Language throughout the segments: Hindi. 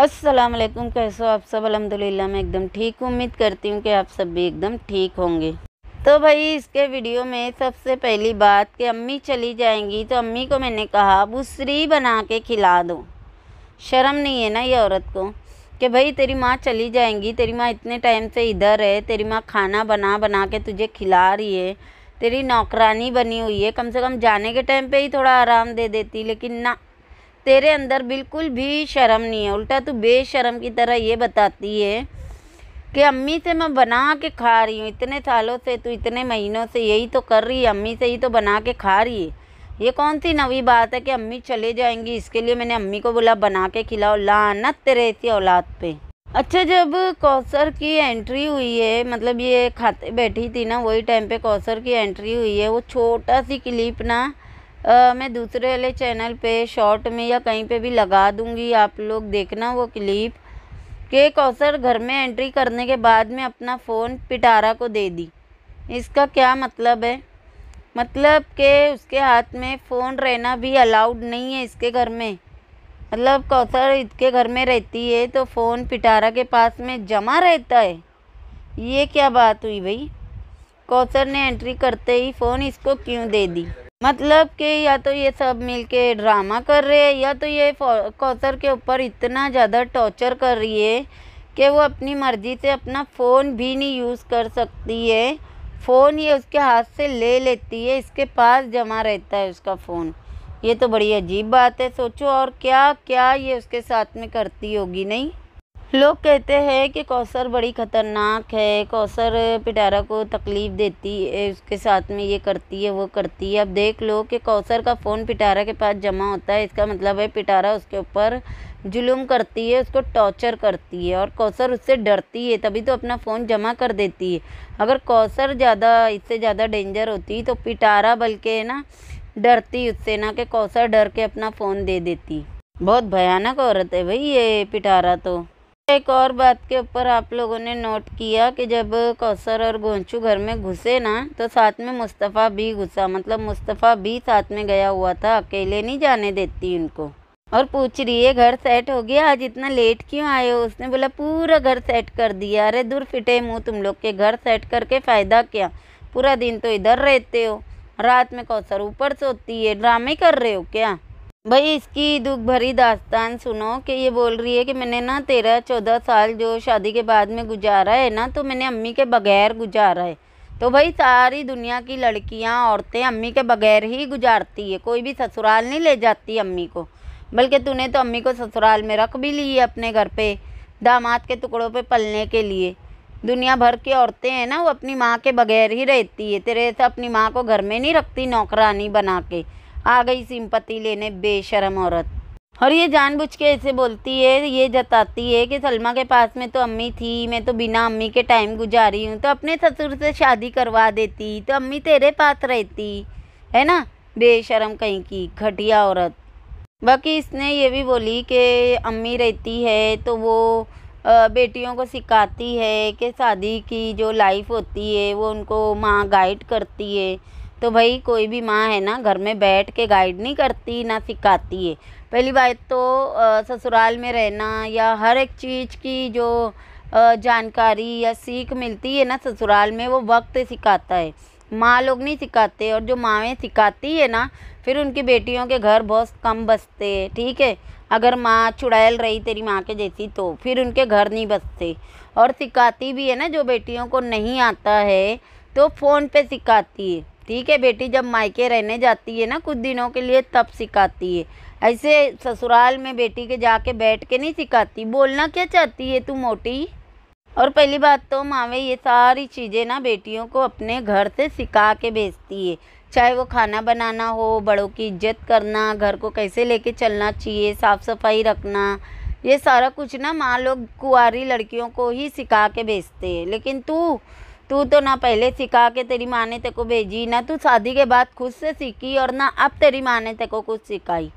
अस्सलाम वालेकुम कैसे हो आप सब अलहमदिल्ला मैं एकदम ठीक उम्मीद करती हूँ कि आप सब भी एकदम ठीक होंगे तो भाई इसके वीडियो में सबसे पहली बात कि अम्मी चली जाएंगी तो अम्मी को मैंने कहा बुसरी बना के खिला दो शर्म नहीं है ना ये औरत को कि भाई तेरी माँ चली जाएंगी तेरी माँ इतने टाइम से इधर है तेरी माँ खाना बना बना के तुझे खिला रही है तेरी नौकरानी बनी हुई है कम से कम जाने के टाइम पे ही थोड़ा आराम दे देती लेकिन ना तेरे अंदर बिल्कुल भी शर्म नहीं है उल्टा तू बेशर्म की तरह ये बताती है कि अम्मी से मैं बना के खा रही हूँ इतने सालों से तू इतने महीनों से यही तो कर रही है अम्मी से ही तो बना के खा रही है ये कौन सी नवी बात है कि अम्मी चले जाएंगी इसके लिए मैंने अम्मी को बोला बना के खिलाओ लानत तेरे ऐसी औलाद पे अच्छा जब कौसर की एंट्री हुई है मतलब ये खाते बैठी थी ना वही टाइम पे कौसर की एंट्री हुई है वो छोटा सी क्लिप ना आ, मैं दूसरे वाले चैनल पे शॉर्ट में या कहीं पे भी लगा दूँगी आप लोग देखना वो क्लिप के कौसर घर में एंट्री करने के बाद में अपना फ़ोन पिटारा को दे दी इसका क्या मतलब है मतलब के उसके हाथ में फ़ोन रहना भी अलाउड नहीं है इसके घर में मतलब कौसर इसके घर में रहती है तो फ़ोन पिटारा के पास में जमा रहता है ये क्या बात हुई भाई कौसर ने एंट्री करते ही फ़ोन इसको क्यों दे दी मतलब कि या तो ये सब मिलके ड्रामा कर रहे हैं या तो ये कौसर के ऊपर इतना ज़्यादा टॉर्चर कर रही है कि वो अपनी मर्ज़ी से अपना फ़ोन भी नहीं यूज़ कर सकती है फ़ोन ये उसके हाथ से ले लेती है इसके पास जमा रहता है उसका फ़ोन ये तो बड़ी अजीब बात है सोचो और क्या क्या ये उसके साथ में करती होगी नहीं लोग कहते हैं कि कौसर बड़ी ख़तरनाक है कौसर पिटारा को तकलीफ़ देती है उसके साथ में ये करती है वो करती है अब देख लो कि कौसर का फ़ोन पिटारा के पास जमा होता है इसका मतलब है पिटारा उसके ऊपर जुलूम करती है उसको टॉर्चर करती है और कौसर उससे डरती है तभी तो अपना फ़ोन जमा कर देती है अगर कौसर ज़्यादा इससे ज़्यादा डेंजर होती तो पिटारा बल्कि ना डरती उससे ना कि कौसर डर के अपना फ़ोन दे देती बहुत भयानक औरत है भाई ये पिटारा तो एक और बात के ऊपर आप लोगों ने नोट किया कि जब कौसर और गोंचू घर में घुसे ना तो साथ में मुस्तफ़ा भी घुसा मतलब मुस्तफ़ा भी साथ में गया हुआ था अकेले नहीं जाने देती उनको और पूछ रही है घर सेट हो गया आज इतना लेट क्यों आए हो उसने बोला पूरा घर सेट कर दिया अरे दूर फिटे मुँह तुम लोग के घर सेट करके फ़ायदा क्या पूरा दिन तो इधर रहते हो रात में कौसर ऊपर सोती है ड्रामे कर रहे हो क्या भाई इसकी दुख भरी दास्तान सुनो कि ये बोल रही है कि मैंने ना तेरह चौदह साल जो शादी के बाद में गुजारा है ना तो मैंने अम्मी के बगैर गुजारा है तो भाई सारी दुनिया की लड़कियां औरतें अम्मी के बगैर ही गुजारती है कोई भी ससुराल नहीं ले जाती अम्मी को बल्कि तूने तो अम्मी को ससुराल में रख भी ली है अपने घर पर दामाद के टुकड़ों पर पलने के लिए दुनिया भर की औरतें हैं ना वो अपनी माँ के बगैर ही रहती है तेरे से अपनी माँ को घर में नहीं रखती नौकरानी बना के आ गई सिंपत्ति लेने बेशरम औरत और ये जानबूझ के ऐसे बोलती है ये जताती है कि सलमा के पास में तो अम्मी थी मैं तो बिना अम्मी के टाइम गुजारी हूँ तो अपने ससुर से शादी करवा देती तो अम्मी तेरे पास रहती है ना बेशरम कहीं की घटिया औरत बाकी इसने ये भी बोली कि अम्मी रहती है तो वो बेटियों को सिखाती है कि शादी की जो लाइफ होती है वो उनको माँ गाइड करती है तो भाई कोई भी माँ है ना घर में बैठ के गाइड नहीं करती ना सिखाती है पहली बात तो ससुराल में रहना या हर एक चीज़ की जो जानकारी या सीख मिलती है ना ससुराल में वो वक्त सिखाता है माँ लोग नहीं सिखाते और जो माएँ सिखाती है ना फिर उनकी बेटियों के घर बहुत कम बसते ठीक है अगर माँ चुड़ैल रही तेरी माँ के जैसी तो फिर उनके घर नहीं बसते और सिखाती भी है ना जो बेटियों को नहीं आता है तो फ़ोन पे सिखाती है सिखाती है कि बेटी जब मायके रहने जाती है ना कुछ दिनों के लिए तब सिखाती है ऐसे ससुराल में बेटी के जाके बैठ के नहीं सिखाती बोलना क्या चाहती है तू मोटी और पहली बात तो मावे ये सारी चीज़ें ना बेटियों को अपने घर से सिखा के भेजती है चाहे वो खाना बनाना हो बड़ों की इज्जत करना घर को कैसे लेके चलना चाहिए साफ़ सफाई रखना ये सारा कुछ ना माँ लोग कुंवारी लड़कियों को ही सिखा के भेजते हैं लेकिन तू तू तो ना पहले सिखा के तेरी माँ ने तेको भेजी ना तू शादी के बाद खुद से सीखी और ना अब तेरी माँ ने तेको कुछ सिखाई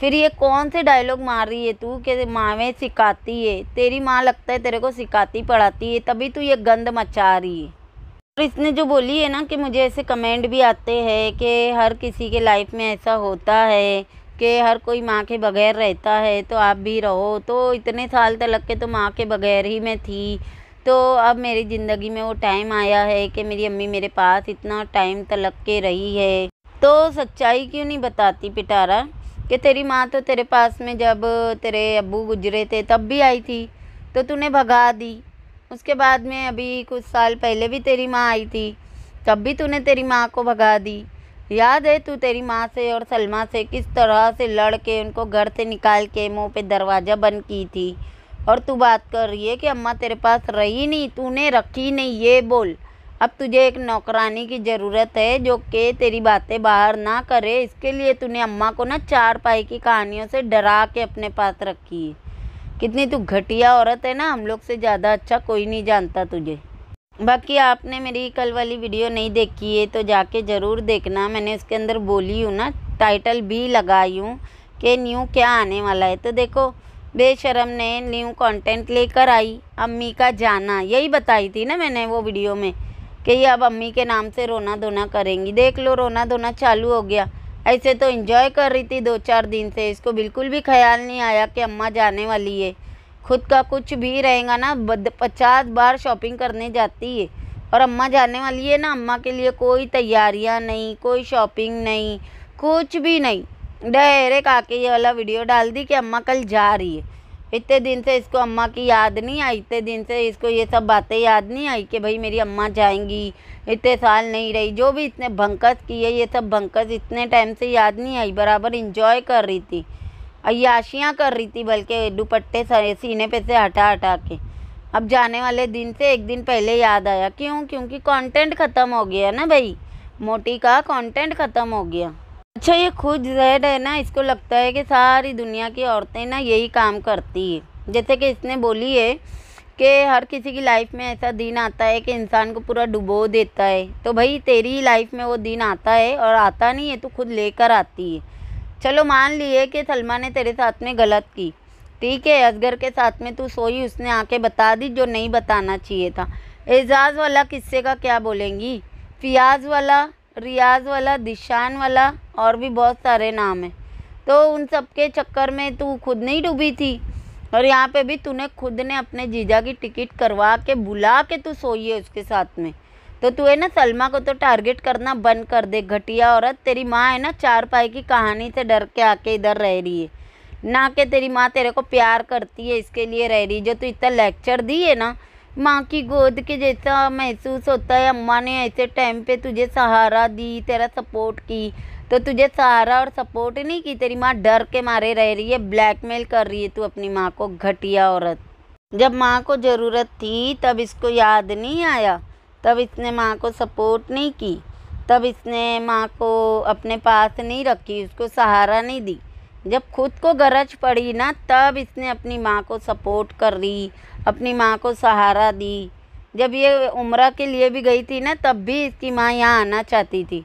फिर ये कौन से डायलॉग मार रही है तू कि माँ सिखाती है तेरी माँ लगता है तेरे को सिखाती पढ़ाती है तभी तू ये गंद मचा रही है और इसने जो बोली है ना कि मुझे ऐसे कमेंट भी आते हैं कि हर किसी के लाइफ में ऐसा होता है कि हर कोई माँ के बगैर रहता है तो आप भी रहो तो इतने साल तक के तो माँ के बगैर ही मैं थी तो अब मेरी ज़िंदगी में वो टाइम आया है कि मेरी अम्मी मेरे पास इतना टाइम तलक के रही है तो सच्चाई क्यों नहीं बताती पिटारा कि तेरी माँ तो तेरे पास में जब तेरे अबू गुजरे थे तब भी आई थी तो तूने भगा दी उसके बाद में अभी कुछ साल पहले भी तेरी माँ आई थी तब भी तूने तेरी माँ को भगा दी याद है तू तेरी माँ से और सलमा से किस तरह से लड़ के उनको घर से निकाल के मुँह पे दरवाज़ा बंद की थी और तू बात कर रही है कि अम्मा तेरे पास रही नहीं तूने रखी नहीं ये बोल अब तुझे एक नौकरानी की ज़रूरत है जो कि तेरी बातें बाहर ना करे इसके लिए तूने अम्मा को ना चार पाई की कहानियों से डरा के अपने पास रखी है कितनी तू घटिया औरत है ना हम लोग से ज़्यादा अच्छा कोई नहीं जानता तुझे बाकी आपने मेरी कल वाली वीडियो नहीं देखी है तो जाके ज़रूर देखना मैंने उसके अंदर बोली हूँ ना टाइटल भी लगाई हूँ कि न्यू क्या आने वाला है तो देखो बेशरम ने न्यू कंटेंट लेकर आई अम्मी का जाना यही बताई थी ना मैंने वो वीडियो में कि ये अब अम्मी के नाम से रोना धोना करेंगी देख लो रोना धोना चालू हो गया ऐसे तो इन्जॉय कर रही थी दो चार दिन से इसको बिल्कुल भी ख्याल नहीं आया कि अम्मा जाने वाली है खुद का कुछ भी रहेगा ना पचास बार शॉपिंग करने जाती है और अम्मा जाने वाली है ना अम्मा के लिए कोई तैयारियां नहीं कोई शॉपिंग नहीं कुछ भी नहीं डायरेक्ट आके ये वाला वीडियो डाल दी कि अम्मा कल जा रही है इतने दिन से इसको अम्मा की याद नहीं आई इतने दिन से इसको ये सब बातें याद नहीं आई कि भाई मेरी अम्मा जाएंगी इतने साल नहीं रही जो भी इतने भंकस किए ये सब भंकस इतने टाइम से याद नहीं आई बराबर इंजॉय कर रही थी अयाशियाँ कर रही थी बल्कि दुपट्टे सीने पे से हटा हटा के अब जाने वाले दिन से एक दिन पहले याद आया क्यों क्योंकि कॉन्टेंट ख़त्म हो गया ना भाई मोटी का कॉन्टेंट ख़त्म हो गया अच्छा ये खुद जेड है ना इसको लगता है कि सारी दुनिया की औरतें ना यही काम करती है जैसे कि इसने बोली है कि हर किसी की लाइफ में ऐसा दिन आता है कि इंसान को पूरा डुबो देता है तो भाई तेरी लाइफ में वो दिन आता है और आता नहीं है तो खुद लेकर आती है चलो मान लिए कि सलमा ने तेरे साथ में गलत की ठीक है असगर के साथ में तू सोई उसने आके बता दी जो नहीं बताना चाहिए था एजाज़ वाला किस्से का क्या बोलेंगी फियाज वाला रियाज वाला दिशान वाला और भी बहुत सारे नाम हैं तो उन सब के चक्कर में तू खुद नहीं डूबी थी और यहाँ पे भी तूने खुद ने अपने जीजा की टिकट करवा के बुला के तू सोई है उसके साथ में तो तू है ना सलमा को तो टारगेट करना बंद कर दे घटिया औरत तेरी माँ है ना चार पाई की कहानी से डर के आके इधर रह रही है ना कि तेरी माँ तेरे को प्यार करती है इसके लिए रह रही है जो तू इतना लेक्चर दी है ना माँ की गोद के जैसा महसूस होता है अम्मा ने ऐसे टाइम पे तुझे सहारा दी तेरा सपोर्ट की तो तुझे सहारा और सपोर्ट नहीं की तेरी माँ डर के मारे रह रही है ब्लैकमेल कर रही है तू अपनी माँ को घटिया औरत जब माँ को ज़रूरत थी तब इसको याद नहीं आया तब इसने माँ को सपोर्ट नहीं की तब इसने माँ को अपने पास नहीं रखी उसको सहारा नहीं दी जब खुद को गरज पड़ी ना तब इसने अपनी माँ को सपोर्ट कर दी अपनी माँ को सहारा दी जब ये उम्र के लिए भी गई थी ना तब भी इसकी माँ यहाँ आना चाहती थी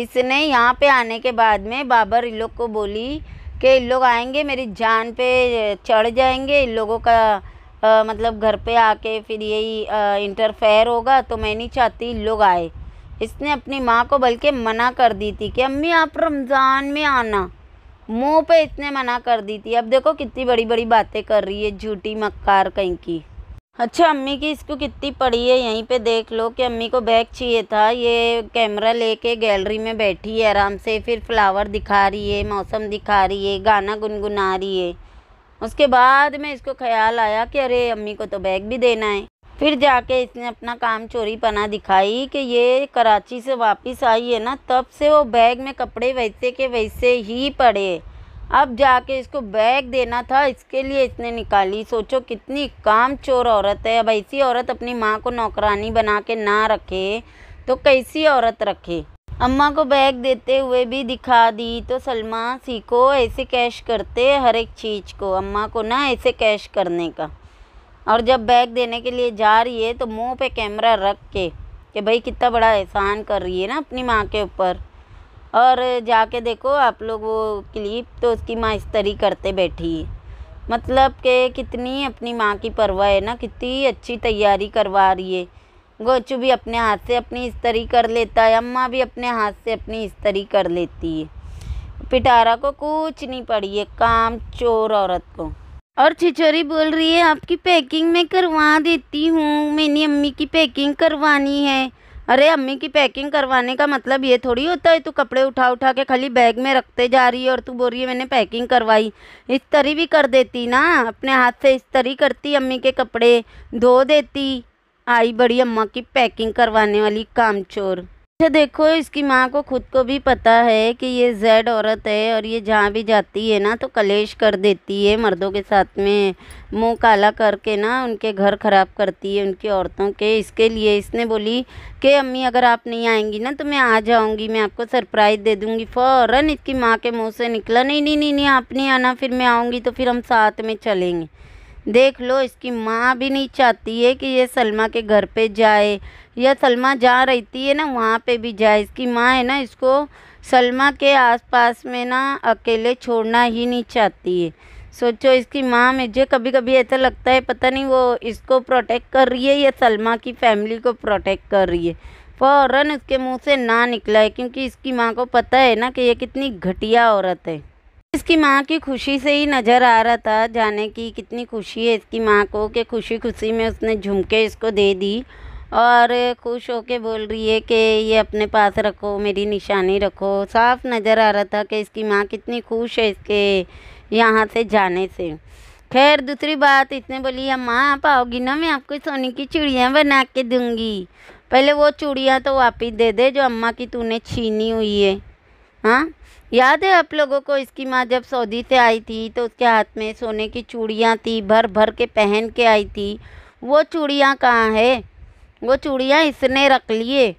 इसने यहाँ पे आने के बाद में बाबर इन लोग को बोली कि इन लोग आएंगे मेरी जान पे चढ़ जाएंगे इन लोगों का आ, मतलब घर पे आके फिर यही इंटरफेयर होगा तो मैं नहीं चाहती इन लोग आए इसने अपनी माँ को बल्कि मना कर दी थी कि अम्मी आप रमज़ान में आना मुंह पे इतने मना कर दी थी अब देखो कितनी बड़ी बड़ी बातें कर रही है झूठी मक्कार कहीं की अच्छा अम्मी की इसको कितनी पड़ी है यहीं पे देख लो कि अम्मी को बैग चाहिए था ये कैमरा लेके गैलरी में बैठी है आराम से फिर फ्लावर दिखा रही है मौसम दिखा रही है गाना गुनगुना रही है उसके बाद में इसको ख्याल आया कि अरे अम्मी को तो बैग भी देना है फिर जाके इसने अपना काम चोरी पना दिखाई कि ये कराची से वापस आई है ना तब से वो बैग में कपड़े वैसे के वैसे ही पड़े अब जाके इसको बैग देना था इसके लिए इसने निकाली सोचो कितनी काम चोर औरत है अब ऐसी औरत अपनी माँ को नौकरानी बना के ना रखे तो कैसी औरत रखे अम्मा को बैग देते हुए भी दिखा दी तो सलमा सीखो ऐसे कैश करते हर एक चीज़ को अम्मा को ना ऐसे कैश करने का और जब बैग देने के लिए जा रही है तो मुंह पे कैमरा रख के कि भाई कितना बड़ा एहसान कर रही है ना अपनी माँ के ऊपर और जाके देखो आप लोग वो क्लिप तो उसकी माँ स्तरी करते बैठी है मतलब कि कितनी अपनी माँ की परवाह है ना कितनी अच्छी तैयारी करवा रही है गोचू भी अपने हाथ से अपनी इस्तरी कर लेता है अम्मा भी अपने हाथ से अपनी इस्तरी कर लेती है पिटारा को कुछ नहीं पड़ी है काम चोर औरत को और छिचोरी बोल रही है आपकी पैकिंग मैं करवा देती हूँ मैंने अम्मी की पैकिंग करवानी है अरे अम्मी की पैकिंग करवाने का मतलब ये थोड़ी होता है तू कपड़े उठा उठा के खाली बैग में रखते जा रही है और तू बोल रही है मैंने पैकिंग करवाई इस तरी भी कर देती ना अपने हाथ से इस तरी करती अम्मी के कपड़े धो देती आई बड़ी अम्मा की पैकिंग करवाने वाली काम चोर अच्छा देखो इसकी माँ को खुद को भी पता है कि ये जेड औरत है और ये जहाँ भी जाती है ना तो कलेश कर देती है मर्दों के साथ में मुंह काला करके ना उनके घर ख़राब करती है उनकी औरतों के इसके लिए इसने बोली कि अम्मी अगर आप नहीं आएंगी ना तो मैं आ जाऊँगी मैं आपको सरप्राइज़ दे दूँगी फ़ौरन इसकी माँ के मुँह से निकला नहीं नहीं नहीं नहीं आप नहीं आना फिर मैं आऊँगी तो फिर हम साथ में चलेंगे देख लो इसकी माँ भी नहीं चाहती है कि ये सलमा के घर पे जाए या सलमा जहाँ रहती है ना वहाँ पे भी जाए इसकी माँ है ना इसको सलमा के आसपास में ना अकेले छोड़ना ही नहीं चाहती है सोचो इसकी माँ मुझे कभी कभी ऐसा लगता है पता नहीं वो इसको प्रोटेक्ट कर रही है या सलमा की फैमिली को प्रोटेक्ट कर रही है फ़ौरन उसके मुंह से ना निकला है क्योंकि इसकी माँ को पता है ना कि ये कितनी घटिया औरत है इसकी माँ की खुशी से ही नज़र आ रहा था जाने की कितनी खुशी है इसकी माँ को कि खुशी खुशी में उसने झुमके इसको दे दी और खुश होके बोल रही है कि ये अपने पास रखो मेरी निशानी रखो साफ नज़र आ रहा था कि इसकी माँ कितनी खुश है इसके यहाँ से जाने से खैर दूसरी बात इसने बोली अम्मा आप आओगी ना मैं आपको सोने की चूड़ियाँ बना के दूँगी पहले वो चूड़ियाँ तो वापस दे दे जो अम्मा की तूने छीनी हुई है हाँ याद है आप लोगों को इसकी माँ जब सऊदी से आई थी तो उसके हाथ में सोने की चूड़ियाँ थी भर भर के पहन के आई थी वो चूड़ियाँ कहाँ है वो चूड़ियाँ इसने रख लिए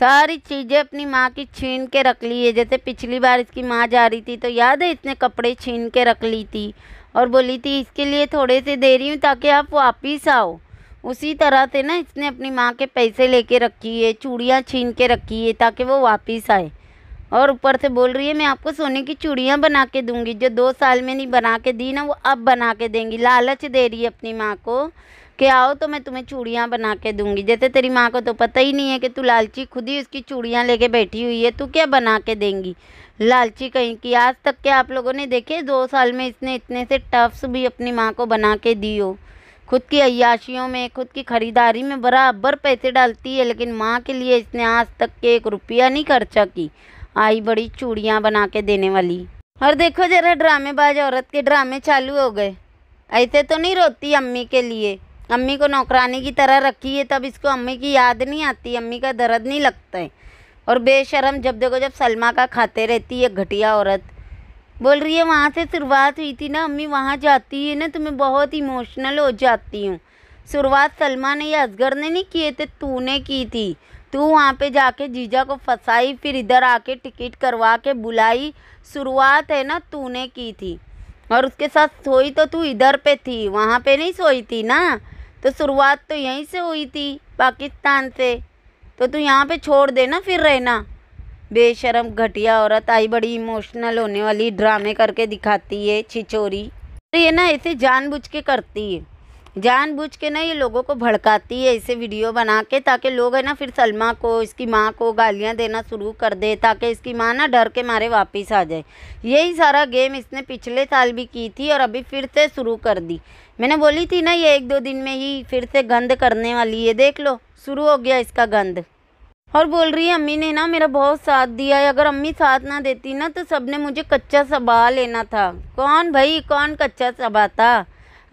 सारी चीज़ें अपनी माँ की छीन के रख ली है जैसे पिछली बार इसकी माँ जा रही थी तो याद है इसने कपड़े छीन के रख ली थी और बोली थी इसके लिए थोड़े से दे रही हूँ ताकि आप वापिस आओ उसी तरह से ना इसने अपनी माँ के पैसे लेके रखी है चूड़ियाँ छीन के रखी है ताकि वो वापिस आए और ऊपर से बोल रही है मैं आपको सोने की चूड़ियाँ बना के दूंगी जो दो साल में नहीं बना के दी ना वो अब बना के देंगी लालच दे रही है अपनी माँ को कि आओ तो मैं तुम्हें चूड़ियाँ बना के दूंगी जैसे तेरी माँ को तो पता ही नहीं है कि तू लालची खुद ही उसकी चूड़ियाँ लेके बैठी हुई है तू क्या बना के देंगी लालची कहीं की आज तक के आप लोगों ने देखे दो साल में इसने इतने से टफ्स भी अपनी माँ को बना के दी हो खुद की अयाशियों में खुद की ख़रीदारी में बराबर पैसे डालती है लेकिन माँ के लिए इसने आज तक के एक रुपया नहीं खर्चा की आई बड़ी चूड़ियाँ बना के देने वाली और देखो जरा ड्रामेबाज औरत के ड्रामे चालू हो गए ऐसे तो नहीं रोती अम्मी के लिए अम्मी को नौकरानी की तरह रखी है तब इसको अम्मी की याद नहीं आती अम्मी का दर्द नहीं लगता है और बेशरम जब देखो जब सलमा का खाते रहती है घटिया औरत बोल रही है वहाँ से शुरुआत हुई थी ना अम्मी वहाँ जाती है ना तो मैं बहुत इमोशनल हो जाती हूँ शुरुआत सलमा ने या असगर ने नहीं किए थे तूने की थी तू वहाँ पे जाके जीजा को फंसाई फिर इधर आके टिकट करवा के बुलाई शुरुआत है ना तूने की थी और उसके साथ सोई तो तू इधर पे थी वहाँ पे नहीं सोई थी ना तो शुरुआत तो यहीं से हुई थी पाकिस्तान से तो तू यहाँ पे छोड़ देना फिर रहना बेशरम घटिया औरत आई बड़ी इमोशनल होने वाली ड्रामे करके दिखाती है छिचोरी तो ये ना ऐसे जानबूझ के करती है जानबूझ के ना ये लोगों को भड़काती है ऐसे वीडियो बना के ताकि लोग है ना फिर सलमा को इसकी माँ को गालियाँ देना शुरू कर दे ताकि इसकी माँ ना डर के मारे वापस आ जाए यही सारा गेम इसने पिछले साल भी की थी और अभी फिर से शुरू कर दी मैंने बोली थी ना ये एक दो दिन में ही फिर से गंद करने वाली है देख लो शुरू हो गया इसका गंद और बोल रही है अम्मी ने ना मेरा बहुत साथ दिया है अगर अम्मी साथ ना देती ना तो सब ने मुझे कच्चा सबा लेना था कौन भाई कौन कच्चा सबा था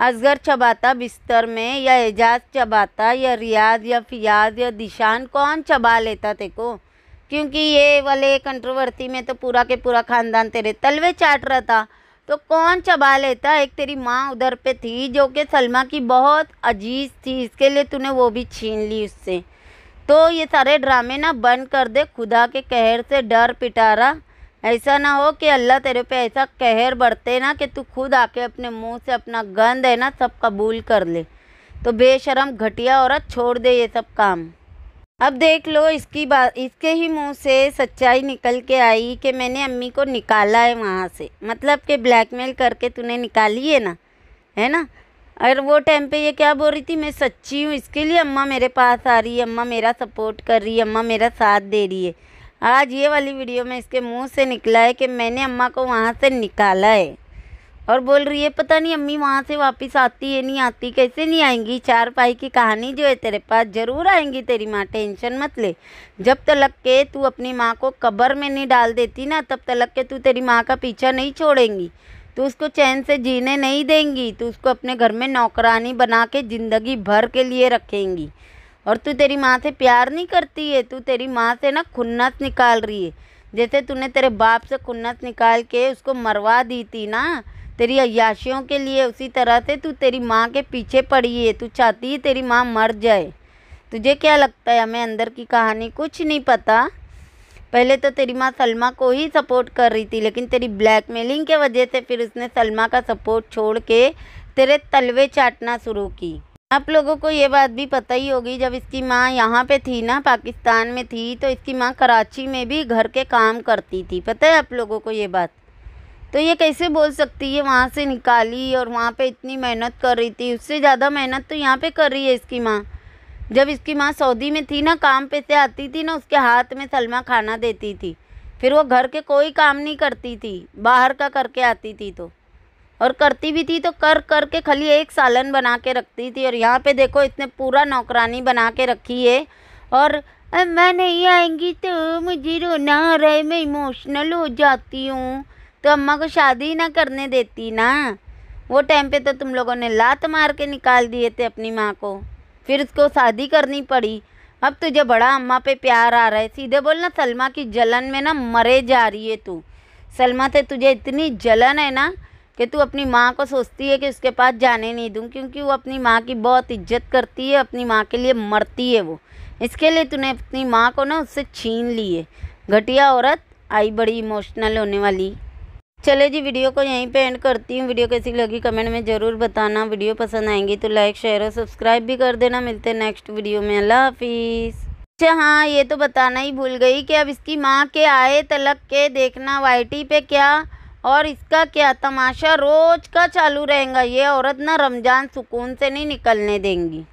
असगर चबाता बिस्तर में या एजाज चबाता या रियाज या फियाज या दिशान कौन चबा लेता तेरे को क्योंकि ये वाले कंट्रोवर्सी में तो पूरा के पूरा ख़ानदान तेरे तलवे चाट रहा था तो कौन चबा लेता एक तेरी माँ उधर पे थी जो कि सलमा की बहुत अजीज थी इसके लिए तूने वो भी छीन ली उससे तो ये सारे ड्रामे ना बंद कर दे खुदा के कहर से डर पिटारा ऐसा ना हो कि अल्लाह तेरे पे ऐसा कहर बढ़ते ना कि तू खुद आके अपने मुंह से अपना गंद है ना सब कबूल कर ले तो बेशरम घटिया औरत छोड़ दे ये सब काम अब देख लो इसकी बात इसके ही मुंह से सच्चाई निकल के आई कि मैंने अम्मी को निकाला है वहाँ से मतलब कि ब्लैकमेल करके तूने निकाली है ना है ना और वो टाइम पे ये क्या बोल रही थी मैं सच्ची हूँ इसके लिए अम्मा मेरे पास आ रही है अम्मा मेरा सपोर्ट कर रही है अम्मा मेरा साथ दे रही है आज ये वाली वीडियो में इसके मुंह से निकला है कि मैंने अम्मा को वहाँ से निकाला है और बोल रही है पता नहीं अम्मी वहाँ से वापस आती है नहीं आती कैसे नहीं आएंगी चार पाई की कहानी जो है तेरे पास ज़रूर आएंगी तेरी माँ टेंशन मत ले जब तलक के तू अपनी माँ को कब्र में नहीं डाल देती ना तब तलक के तू तेरी माँ का पीछा नहीं छोड़ेंगी तो उसको चैन से जीने नहीं देंगी तो उसको अपने घर में नौकरानी बना के ज़िंदगी भर के लिए रखेंगी और तू तेरी माँ से प्यार नहीं करती है तू तेरी माँ से ना खुन्नस निकाल रही है जैसे तूने तेरे बाप से खुन्नस निकाल के उसको मरवा दी थी ना तेरी अयाशियों के लिए उसी तरह से तू तेरी माँ के पीछे पड़ी है तू चाहती है तेरी माँ मर जाए तुझे क्या लगता है हमें अंदर की कहानी कुछ नहीं पता पहले तो तेरी माँ सलमा को ही सपोर्ट कर रही थी लेकिन तेरी ब्लैकमेलिंग के वजह से फिर उसने सलमा का सपोर्ट छोड़ के तेरे तलवे चाटना शुरू की आप लोगों को ये बात भी पता ही होगी जब इसकी माँ यहाँ पे थी ना पाकिस्तान में थी तो इसकी माँ कराची में भी घर के काम करती थी पता है आप लोगों को ये बात तो ये कैसे बोल सकती है वहाँ से निकाली और वहाँ पे इतनी मेहनत कर रही थी उससे ज़्यादा मेहनत तो यहाँ पे कर रही है इसकी माँ जब इसकी माँ सऊदी में थी ना काम पे से आती थी ना उसके हाथ में सलमा खाना देती थी फिर वो घर के कोई काम नहीं करती थी बाहर का करके आती थी तो और करती भी थी तो कर कर के खाली एक सालन बना के रखती थी और यहाँ पे देखो इतने पूरा नौकरानी बना के रखी है और मैं नहीं आएंगी तो मुझे रोना आ रहा है मैं इमोशनल हो जाती हूँ तो अम्मा को शादी ना करने देती ना वो टाइम पे तो तुम लोगों ने लात मार के निकाल दिए थे अपनी माँ को फिर उसको शादी करनी पड़ी अब तुझे बड़ा अम्मा पे प्यार आ रहा है सीधे बोलना सलमा की जलन में ना मरे जा रही है तू सलमा से तुझे इतनी जलन है ना कि तू अपनी माँ को सोचती है कि उसके पास जाने नहीं दूँ क्योंकि वो अपनी माँ की बहुत इज्जत करती है अपनी माँ के लिए मरती है वो इसके लिए तूने अपनी माँ को ना उससे छीन ली है घटिया औरत आई बड़ी इमोशनल होने वाली चले जी वीडियो को यहीं पे एंड करती हूँ वीडियो कैसी लगी कमेंट में ज़रूर बताना वीडियो पसंद आएंगी तो लाइक शेयर और सब्सक्राइब भी कर देना मिलते हैं नेक्स्ट वीडियो में अल्लाह हाफिज़ अच्छा हाँ ये तो बताना ही भूल गई कि अब इसकी माँ के आए तलक के देखना वाई पे क्या और इसका क्या तमाशा रोज़ का चालू रहेगा ये औरत ना रमज़ान सुकून से नहीं निकलने देंगी